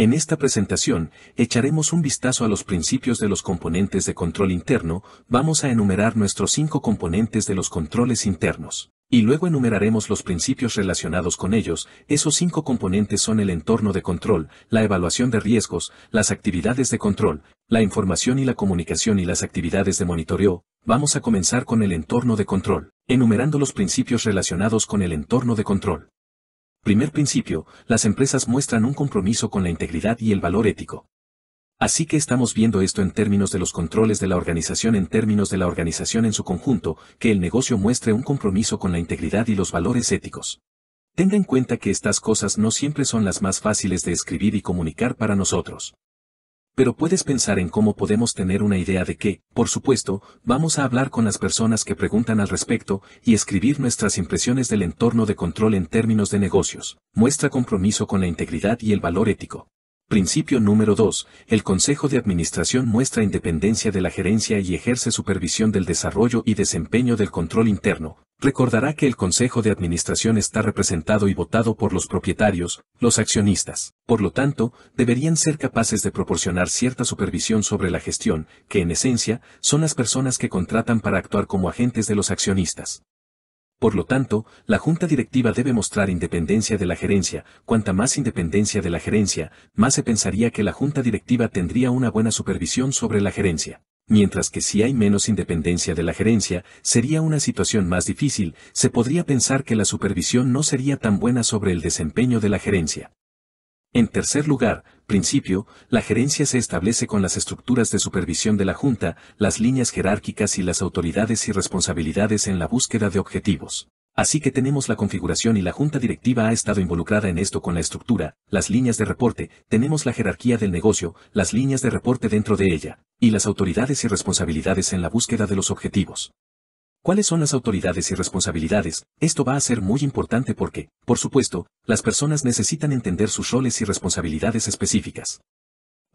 En esta presentación, echaremos un vistazo a los principios de los componentes de control interno, vamos a enumerar nuestros cinco componentes de los controles internos. Y luego enumeraremos los principios relacionados con ellos, esos cinco componentes son el entorno de control, la evaluación de riesgos, las actividades de control, la información y la comunicación y las actividades de monitoreo, vamos a comenzar con el entorno de control, enumerando los principios relacionados con el entorno de control. Primer principio, las empresas muestran un compromiso con la integridad y el valor ético. Así que estamos viendo esto en términos de los controles de la organización, en términos de la organización en su conjunto, que el negocio muestre un compromiso con la integridad y los valores éticos. Tenga en cuenta que estas cosas no siempre son las más fáciles de escribir y comunicar para nosotros pero puedes pensar en cómo podemos tener una idea de que, por supuesto, vamos a hablar con las personas que preguntan al respecto y escribir nuestras impresiones del entorno de control en términos de negocios. Muestra compromiso con la integridad y el valor ético. Principio número 2. El Consejo de Administración muestra independencia de la gerencia y ejerce supervisión del desarrollo y desempeño del control interno, recordará que el Consejo de Administración está representado y votado por los propietarios, los accionistas. Por lo tanto, deberían ser capaces de proporcionar cierta supervisión sobre la gestión, que en esencia son las personas que contratan para actuar como agentes de los accionistas. Por lo tanto, la junta directiva debe mostrar independencia de la gerencia, cuanta más independencia de la gerencia, más se pensaría que la junta directiva tendría una buena supervisión sobre la gerencia mientras que si hay menos independencia de la gerencia, sería una situación más difícil, se podría pensar que la supervisión no sería tan buena sobre el desempeño de la gerencia. En tercer lugar, principio, la gerencia se establece con las estructuras de supervisión de la Junta, las líneas jerárquicas y las autoridades y responsabilidades en la búsqueda de objetivos. Así que tenemos la configuración y la junta directiva ha estado involucrada en esto con la estructura, las líneas de reporte, tenemos la jerarquía del negocio, las líneas de reporte dentro de ella, y las autoridades y responsabilidades en la búsqueda de los objetivos. ¿Cuáles son las autoridades y responsabilidades? Esto va a ser muy importante porque, por supuesto, las personas necesitan entender sus roles y responsabilidades específicas.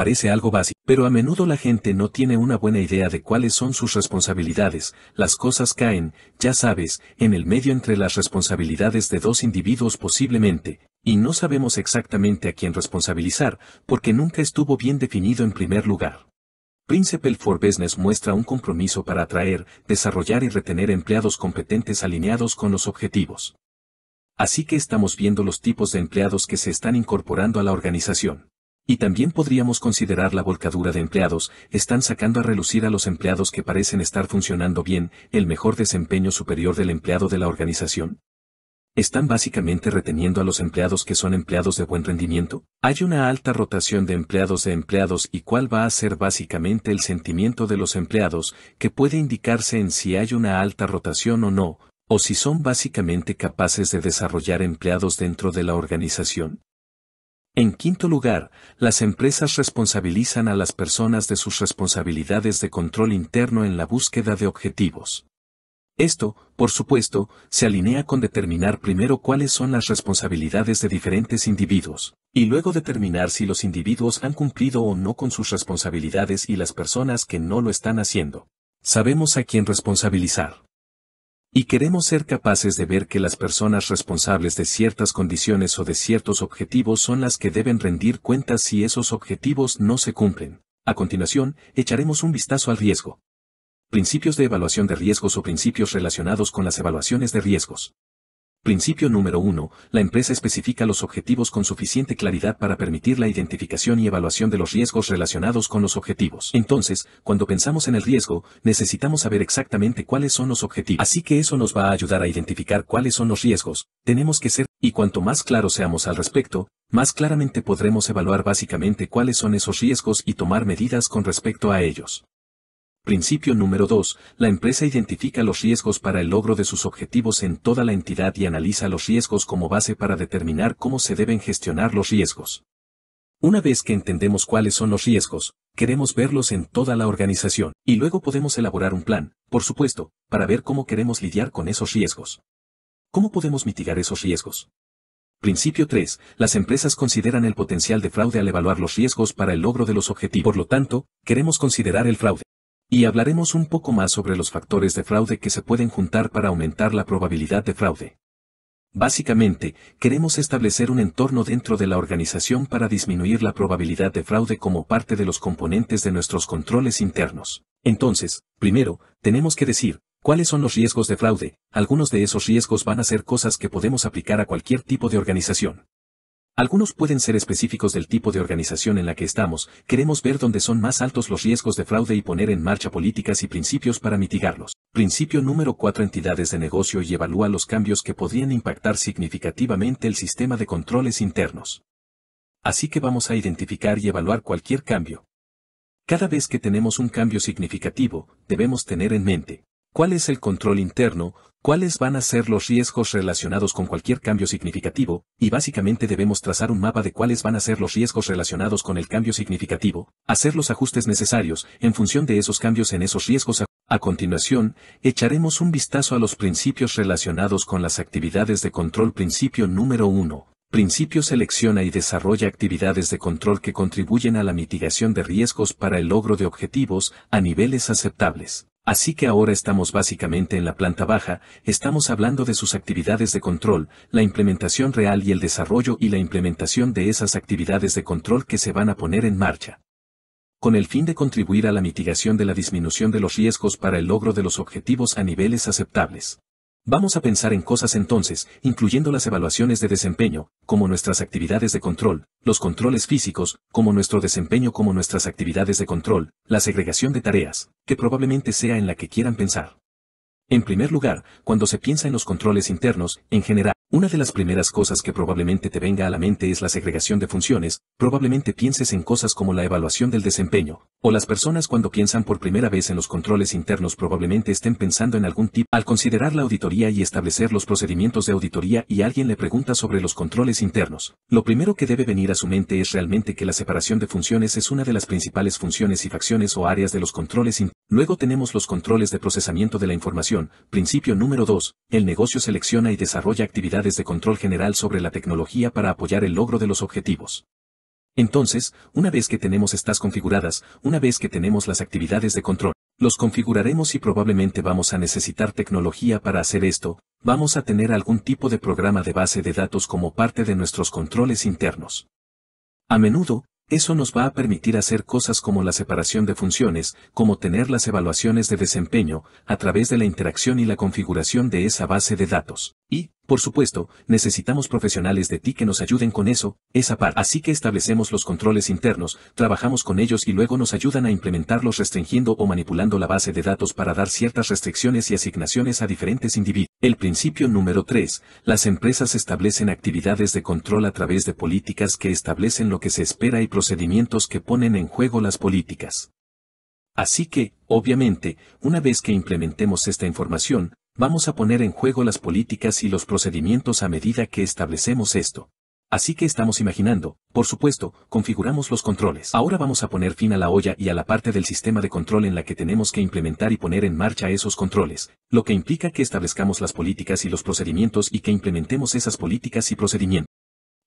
Parece algo básico, pero a menudo la gente no tiene una buena idea de cuáles son sus responsabilidades. Las cosas caen, ya sabes, en el medio entre las responsabilidades de dos individuos posiblemente, y no sabemos exactamente a quién responsabilizar, porque nunca estuvo bien definido en primer lugar. Principle for Business muestra un compromiso para atraer, desarrollar y retener empleados competentes alineados con los objetivos. Así que estamos viendo los tipos de empleados que se están incorporando a la organización. Y también podríamos considerar la volcadura de empleados, están sacando a relucir a los empleados que parecen estar funcionando bien, el mejor desempeño superior del empleado de la organización. Están básicamente reteniendo a los empleados que son empleados de buen rendimiento. Hay una alta rotación de empleados de empleados y cuál va a ser básicamente el sentimiento de los empleados, que puede indicarse en si hay una alta rotación o no, o si son básicamente capaces de desarrollar empleados dentro de la organización. En quinto lugar, las empresas responsabilizan a las personas de sus responsabilidades de control interno en la búsqueda de objetivos. Esto, por supuesto, se alinea con determinar primero cuáles son las responsabilidades de diferentes individuos, y luego determinar si los individuos han cumplido o no con sus responsabilidades y las personas que no lo están haciendo. Sabemos a quién responsabilizar. Y queremos ser capaces de ver que las personas responsables de ciertas condiciones o de ciertos objetivos son las que deben rendir cuentas si esos objetivos no se cumplen. A continuación, echaremos un vistazo al riesgo. Principios de evaluación de riesgos o principios relacionados con las evaluaciones de riesgos. Principio número 1. La empresa especifica los objetivos con suficiente claridad para permitir la identificación y evaluación de los riesgos relacionados con los objetivos. Entonces, cuando pensamos en el riesgo, necesitamos saber exactamente cuáles son los objetivos. Así que eso nos va a ayudar a identificar cuáles son los riesgos. Tenemos que ser, y cuanto más claros seamos al respecto, más claramente podremos evaluar básicamente cuáles son esos riesgos y tomar medidas con respecto a ellos. Principio número 2. La empresa identifica los riesgos para el logro de sus objetivos en toda la entidad y analiza los riesgos como base para determinar cómo se deben gestionar los riesgos. Una vez que entendemos cuáles son los riesgos, queremos verlos en toda la organización, y luego podemos elaborar un plan, por supuesto, para ver cómo queremos lidiar con esos riesgos. ¿Cómo podemos mitigar esos riesgos? Principio 3. Las empresas consideran el potencial de fraude al evaluar los riesgos para el logro de los objetivos. Por lo tanto, queremos considerar el fraude. Y hablaremos un poco más sobre los factores de fraude que se pueden juntar para aumentar la probabilidad de fraude. Básicamente, queremos establecer un entorno dentro de la organización para disminuir la probabilidad de fraude como parte de los componentes de nuestros controles internos. Entonces, primero, tenemos que decir, ¿cuáles son los riesgos de fraude? Algunos de esos riesgos van a ser cosas que podemos aplicar a cualquier tipo de organización. Algunos pueden ser específicos del tipo de organización en la que estamos, queremos ver dónde son más altos los riesgos de fraude y poner en marcha políticas y principios para mitigarlos. Principio número 4 Entidades de negocio y evalúa los cambios que podrían impactar significativamente el sistema de controles internos. Así que vamos a identificar y evaluar cualquier cambio. Cada vez que tenemos un cambio significativo, debemos tener en mente cuál es el control interno, cuáles van a ser los riesgos relacionados con cualquier cambio significativo, y básicamente debemos trazar un mapa de cuáles van a ser los riesgos relacionados con el cambio significativo, hacer los ajustes necesarios en función de esos cambios en esos riesgos. A continuación, echaremos un vistazo a los principios relacionados con las actividades de control. Principio número 1. Principio selecciona y desarrolla actividades de control que contribuyen a la mitigación de riesgos para el logro de objetivos a niveles aceptables. Así que ahora estamos básicamente en la planta baja, estamos hablando de sus actividades de control, la implementación real y el desarrollo y la implementación de esas actividades de control que se van a poner en marcha. Con el fin de contribuir a la mitigación de la disminución de los riesgos para el logro de los objetivos a niveles aceptables. Vamos a pensar en cosas entonces, incluyendo las evaluaciones de desempeño, como nuestras actividades de control, los controles físicos, como nuestro desempeño como nuestras actividades de control, la segregación de tareas, que probablemente sea en la que quieran pensar. En primer lugar, cuando se piensa en los controles internos, en general, una de las primeras cosas que probablemente te venga a la mente es la segregación de funciones, probablemente pienses en cosas como la evaluación del desempeño, o las personas cuando piensan por primera vez en los controles internos probablemente estén pensando en algún tipo. Al considerar la auditoría y establecer los procedimientos de auditoría y alguien le pregunta sobre los controles internos, lo primero que debe venir a su mente es realmente que la separación de funciones es una de las principales funciones y facciones o áreas de los controles Luego tenemos los controles de procesamiento de la información, principio número 2, el negocio selecciona y desarrolla actividades de control general sobre la tecnología para apoyar el logro de los objetivos. Entonces, una vez que tenemos estas configuradas, una vez que tenemos las actividades de control, los configuraremos y probablemente vamos a necesitar tecnología para hacer esto, vamos a tener algún tipo de programa de base de datos como parte de nuestros controles internos. A menudo, eso nos va a permitir hacer cosas como la separación de funciones, como tener las evaluaciones de desempeño, a través de la interacción y la configuración de esa base de datos. Y, por supuesto, necesitamos profesionales de ti que nos ayuden con eso, esa parte. Así que establecemos los controles internos, trabajamos con ellos y luego nos ayudan a implementarlos restringiendo o manipulando la base de datos para dar ciertas restricciones y asignaciones a diferentes individuos. El principio número 3. Las empresas establecen actividades de control a través de políticas que establecen lo que se espera y procedimientos que ponen en juego las políticas. Así que, obviamente, una vez que implementemos esta información, Vamos a poner en juego las políticas y los procedimientos a medida que establecemos esto. Así que estamos imaginando, por supuesto, configuramos los controles. Ahora vamos a poner fin a la olla y a la parte del sistema de control en la que tenemos que implementar y poner en marcha esos controles, lo que implica que establezcamos las políticas y los procedimientos y que implementemos esas políticas y procedimientos.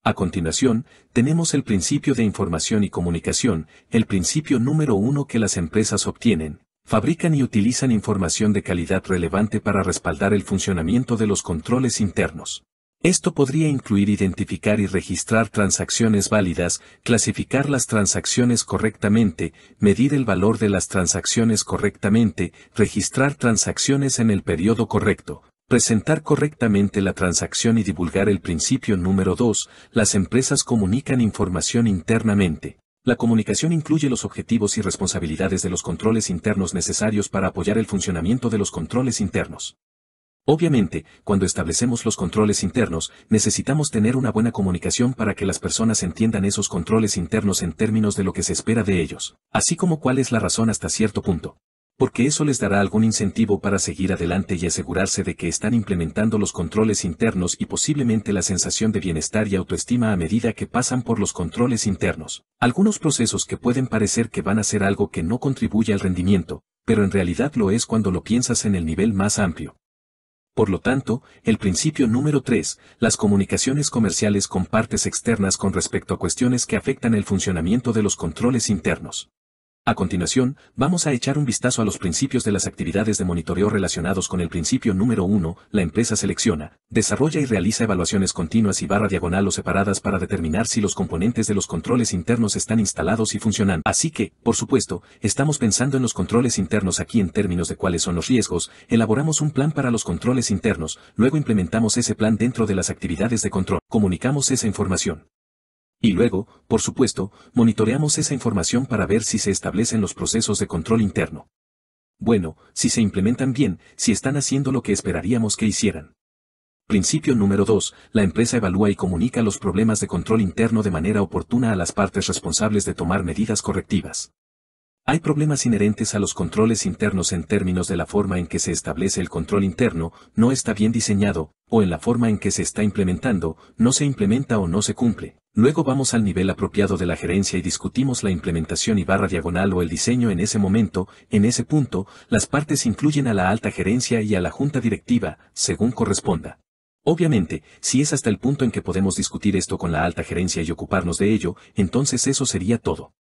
A continuación, tenemos el principio de información y comunicación, el principio número uno que las empresas obtienen, fabrican y utilizan información de calidad relevante para respaldar el funcionamiento de los controles internos. Esto podría incluir identificar y registrar transacciones válidas, clasificar las transacciones correctamente, medir el valor de las transacciones correctamente, registrar transacciones en el periodo correcto, presentar correctamente la transacción y divulgar el principio número 2, las empresas comunican información internamente. La comunicación incluye los objetivos y responsabilidades de los controles internos necesarios para apoyar el funcionamiento de los controles internos. Obviamente, cuando establecemos los controles internos, necesitamos tener una buena comunicación para que las personas entiendan esos controles internos en términos de lo que se espera de ellos, así como cuál es la razón hasta cierto punto porque eso les dará algún incentivo para seguir adelante y asegurarse de que están implementando los controles internos y posiblemente la sensación de bienestar y autoestima a medida que pasan por los controles internos. Algunos procesos que pueden parecer que van a ser algo que no contribuye al rendimiento, pero en realidad lo es cuando lo piensas en el nivel más amplio. Por lo tanto, el principio número 3, las comunicaciones comerciales con partes externas con respecto a cuestiones que afectan el funcionamiento de los controles internos. A continuación, vamos a echar un vistazo a los principios de las actividades de monitoreo relacionados con el principio número 1, la empresa selecciona, desarrolla y realiza evaluaciones continuas y barra diagonal o separadas para determinar si los componentes de los controles internos están instalados y funcionan. Así que, por supuesto, estamos pensando en los controles internos aquí en términos de cuáles son los riesgos, elaboramos un plan para los controles internos, luego implementamos ese plan dentro de las actividades de control, comunicamos esa información. Y luego, por supuesto, monitoreamos esa información para ver si se establecen los procesos de control interno. Bueno, si se implementan bien, si están haciendo lo que esperaríamos que hicieran. Principio número 2. La empresa evalúa y comunica los problemas de control interno de manera oportuna a las partes responsables de tomar medidas correctivas. Hay problemas inherentes a los controles internos en términos de la forma en que se establece el control interno, no está bien diseñado, o en la forma en que se está implementando, no se implementa o no se cumple. Luego vamos al nivel apropiado de la gerencia y discutimos la implementación y barra diagonal o el diseño en ese momento, en ese punto, las partes incluyen a la alta gerencia y a la junta directiva, según corresponda. Obviamente, si es hasta el punto en que podemos discutir esto con la alta gerencia y ocuparnos de ello, entonces eso sería todo.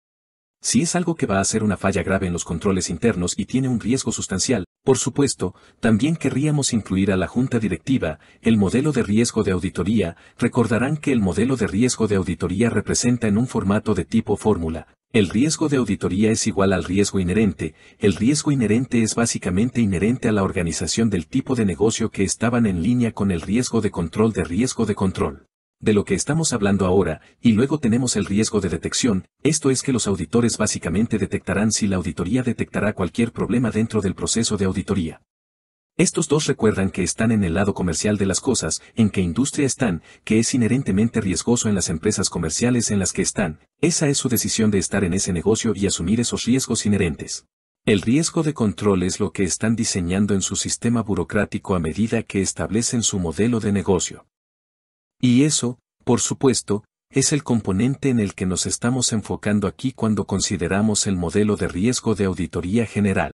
Si es algo que va a ser una falla grave en los controles internos y tiene un riesgo sustancial, por supuesto, también querríamos incluir a la junta directiva, el modelo de riesgo de auditoría, recordarán que el modelo de riesgo de auditoría representa en un formato de tipo fórmula. El riesgo de auditoría es igual al riesgo inherente, el riesgo inherente es básicamente inherente a la organización del tipo de negocio que estaban en línea con el riesgo de control de riesgo de control de lo que estamos hablando ahora, y luego tenemos el riesgo de detección, esto es que los auditores básicamente detectarán si la auditoría detectará cualquier problema dentro del proceso de auditoría. Estos dos recuerdan que están en el lado comercial de las cosas, en qué industria están, que es inherentemente riesgoso en las empresas comerciales en las que están, esa es su decisión de estar en ese negocio y asumir esos riesgos inherentes. El riesgo de control es lo que están diseñando en su sistema burocrático a medida que establecen su modelo de negocio. Y eso, por supuesto, es el componente en el que nos estamos enfocando aquí cuando consideramos el modelo de riesgo de auditoría general.